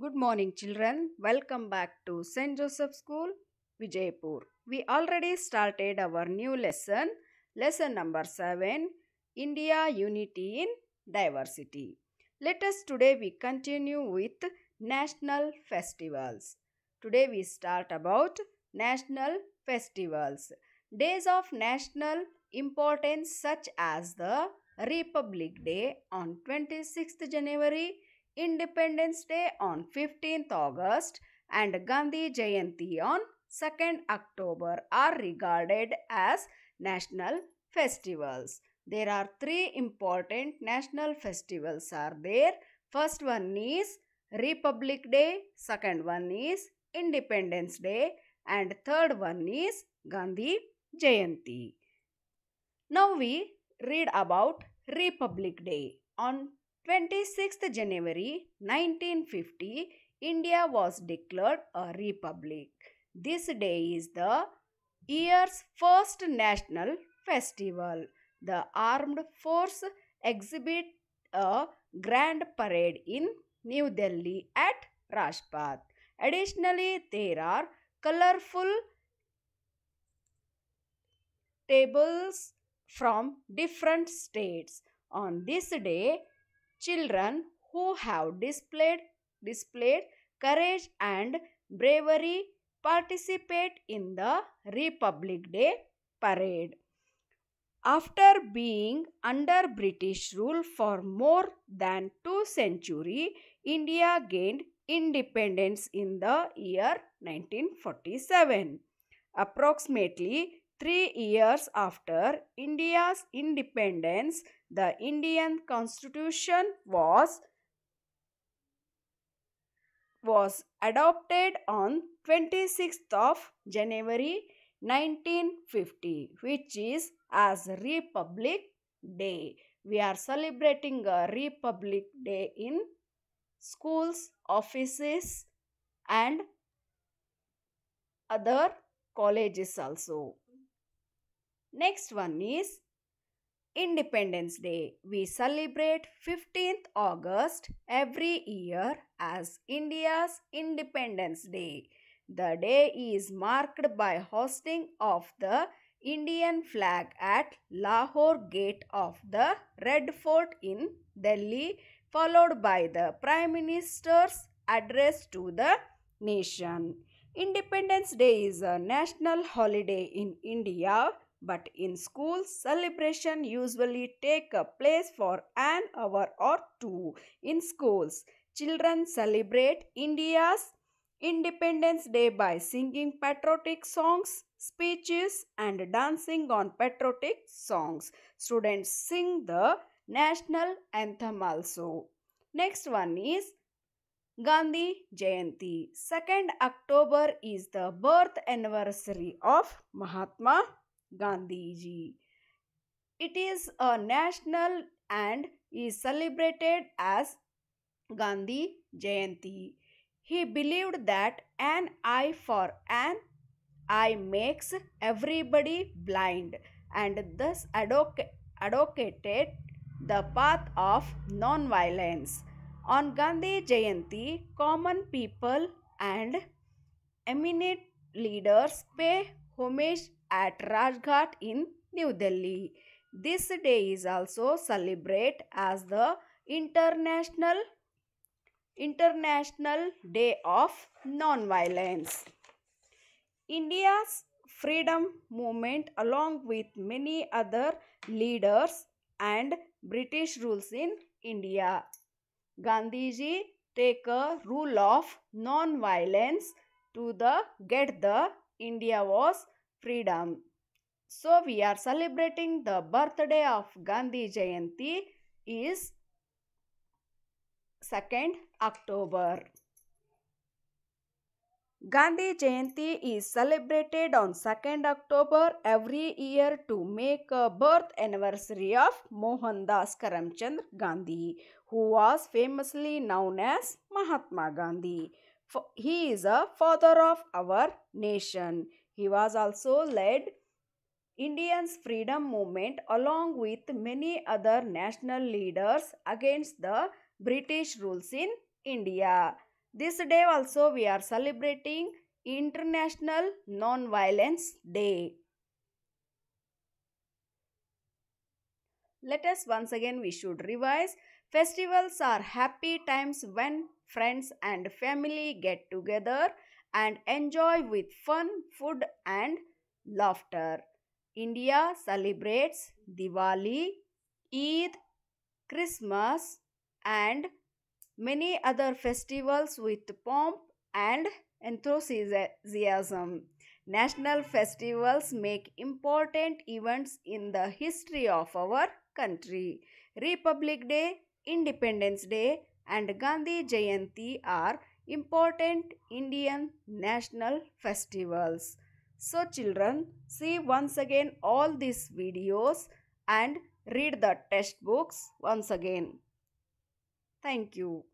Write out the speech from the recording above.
Good morning children. Welcome back to St. Joseph School, Vijaypur. We already started our new lesson, lesson number 7, India Unity in Diversity. Let us today we continue with national festivals. Today we start about national festivals. Days of national importance such as the Republic Day on 26th January Independence Day on 15th August and Gandhi Jayanti on 2nd October are regarded as national festivals. There are three important national festivals are there. First one is Republic Day, second one is Independence Day and third one is Gandhi Jayanti. Now we read about Republic Day. On 26th January 1950, India was declared a republic. This day is the year's first national festival. The armed force exhibit a grand parade in New Delhi at Rajpath. Additionally, there are colorful tables from different states. On this day, children who have displayed, displayed courage and bravery participate in the Republic Day parade. After being under British rule for more than two centuries, India gained independence in the year 1947. Approximately Three years after India's independence, the Indian constitution was, was adopted on 26th of January 1950, which is as Republic Day. We are celebrating a Republic Day in schools, offices and other colleges also. Next one is Independence Day. We celebrate 15th August every year as India's Independence Day. The day is marked by hoisting of the Indian flag at Lahore Gate of the Red Fort in Delhi, followed by the Prime Minister's address to the nation. Independence Day is a national holiday in India but in schools, celebration usually take a place for an hour or two. In schools, children celebrate India's Independence Day by singing patriotic songs, speeches and dancing on patriotic songs. Students sing the national anthem also. Next one is Gandhi Jayanti. 2nd October is the birth anniversary of Mahatma Gandhi ji. It is a national and is celebrated as Gandhi Jayanti. He believed that an eye for an eye makes everybody blind and thus advocated the path of non-violence. On Gandhi Jayanti, common people and eminent leaders pay homage at Rajghat in New Delhi. This day is also celebrated as the International International Day of Non-Violence. India's freedom movement along with many other leaders and British rules in India. Gandhiji take a rule of non-violence to the get the India was freedom. So we are celebrating the birthday of Gandhi Jayanti is 2nd October. Gandhi Jayanti is celebrated on 2nd October every year to make a birth anniversary of Mohandas Karamchand Gandhi, who was famously known as Mahatma Gandhi. He is a father of our nation. He was also led Indians' freedom movement along with many other national leaders against the British rules in India. This day also we are celebrating International Non-Violence Day. Let us once again we should revise. Festivals are happy times when friends and family get together and enjoy with fun, food, and laughter. India celebrates Diwali, Eid, Christmas, and many other festivals with pomp and enthusiasm. National festivals make important events in the history of our country. Republic Day, Independence Day, and Gandhi Jayanti are important Indian national festivals. So children, see once again all these videos and read the test books once again. Thank you.